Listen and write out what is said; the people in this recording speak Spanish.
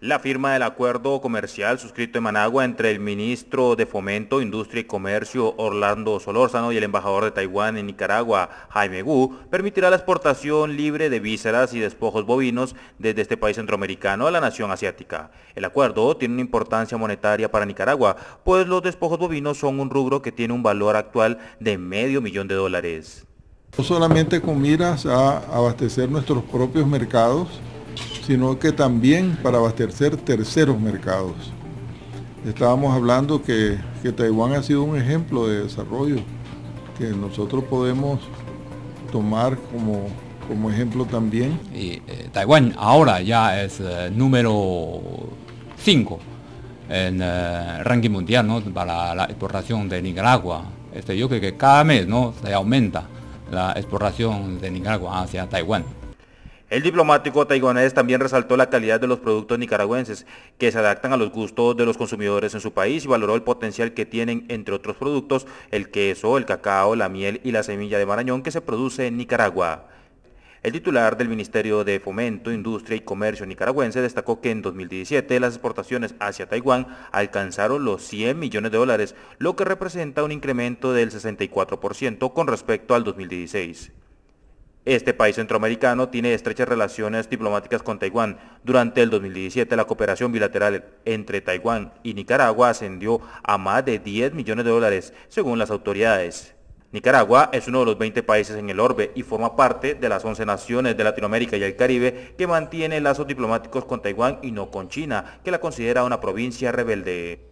La firma del acuerdo comercial suscrito en Managua entre el ministro de Fomento, Industria y Comercio Orlando Solórzano y el embajador de Taiwán en Nicaragua, Jaime Wu, permitirá la exportación libre de vísceras y despojos bovinos desde este país centroamericano a la nación asiática. El acuerdo tiene una importancia monetaria para Nicaragua, pues los despojos bovinos son un rubro que tiene un valor actual de medio millón de dólares. No solamente con miras a abastecer nuestros propios mercados, sino que también para abastecer terceros mercados. Estábamos hablando que, Taiwán ha sido un ejemplo de desarrollo que nosotros podemos tomar como, como ejemplo también. Y, eh, Taiwán ahora ya es eh, número 5 en el eh, ranking mundial para la exportación de Nicaragua. Este, yo creo que cada mes ¿no? se aumenta la exportación de Nicaragua hacia Taiwán. El diplomático taiwanés también resaltó la calidad de los productos nicaragüenses que se adaptan a los gustos de los consumidores en su país y valoró el potencial que tienen, entre otros productos, el queso, el cacao, la miel y la semilla de marañón que se produce en Nicaragua. El titular del Ministerio de Fomento, Industria y Comercio nicaragüense destacó que en 2017 las exportaciones hacia Taiwán alcanzaron los 100 millones de dólares, lo que representa un incremento del 64% con respecto al 2016. Este país centroamericano tiene estrechas relaciones diplomáticas con Taiwán. Durante el 2017 la cooperación bilateral entre Taiwán y Nicaragua ascendió a más de 10 millones de dólares, según las autoridades. Nicaragua es uno de los 20 países en el orbe y forma parte de las 11 naciones de Latinoamérica y el Caribe que mantiene lazos diplomáticos con Taiwán y no con China, que la considera una provincia rebelde.